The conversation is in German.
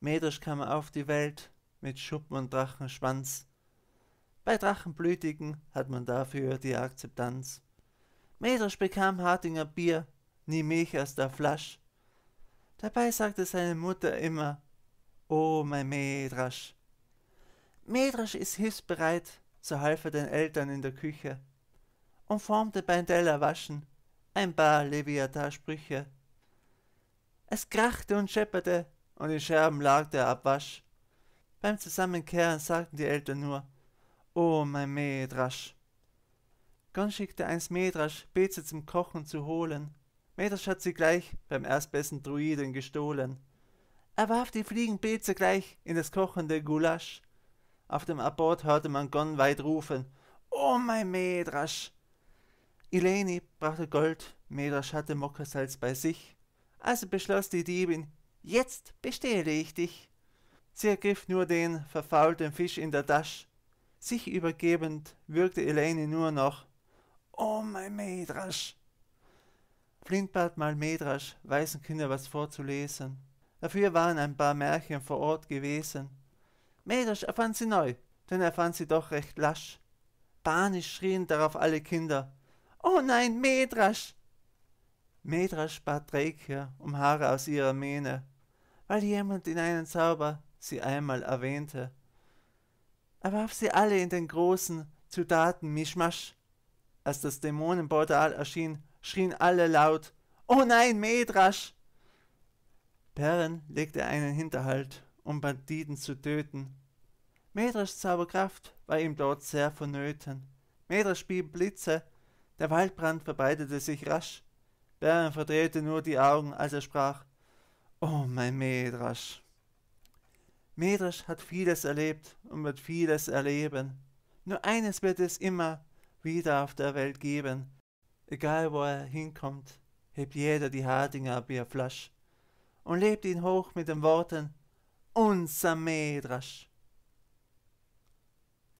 Medrisch kam er auf die Welt mit Schuppen und Drachenschwanz. Bei Drachenblütigen hat man dafür die Akzeptanz. Medrisch bekam Hartinger Bier, nie Milch aus der Flasch. Dabei sagte seine Mutter immer, oh, mein Medrasch. Medrasch ist hilfsbereit, so half er den Eltern in der Küche und formte beim Tellerwaschen ein paar Leviatharsprüche. Es krachte und schepperte, und in Scherben lag der Abwasch. Beim Zusammenkehren sagten die Eltern nur, oh mein Medrasch. Gon schickte einst Medrasch, Beze zum Kochen zu holen. Medrasch hat sie gleich beim erstbesten Druiden gestohlen. Er warf die Fliegen Beze gleich in das kochende Gulasch. Auf dem Abort hörte man Gon weit rufen, oh mein Medrasch. Eleni brachte Gold, Medrasch hatte Mokkasalz bei sich. Also beschloss die Diebin, Jetzt bestehle ich dich. Sie ergriff nur den verfaulten Fisch in der Tasche. Sich übergebend würgte Elaine nur noch Oh mein Medrasch! Flintbart mal Medrasch, weißen Kinder was vorzulesen. Dafür waren ein paar Märchen vor Ort gewesen. Medrasch erfand sie neu, denn er fand sie doch recht lasch. Panisch schrien darauf alle Kinder. Oh nein, Medrasch! Medrasch bat Dreikir um Haare aus ihrer Mähne weil jemand in einem Zauber sie einmal erwähnte. Er warf sie alle in den großen, zutaten Mischmasch. Als das Dämonenportal erschien, schrien alle laut, Oh nein, Medrasch! Perren legte einen Hinterhalt, um Banditen zu töten. Medraschs Zauberkraft war ihm dort sehr vonnöten. Medrasch blieb Blitze, der Waldbrand verbreitete sich rasch. Perren verdrehte nur die Augen, als er sprach, Oh, mein Medrasch. Medrasch hat vieles erlebt und wird vieles erleben. Nur eines wird es immer wieder auf der Welt geben. Egal wo er hinkommt, hebt jeder die Hardinger Bierflasch und lebt ihn hoch mit den Worten Unser Medrasch.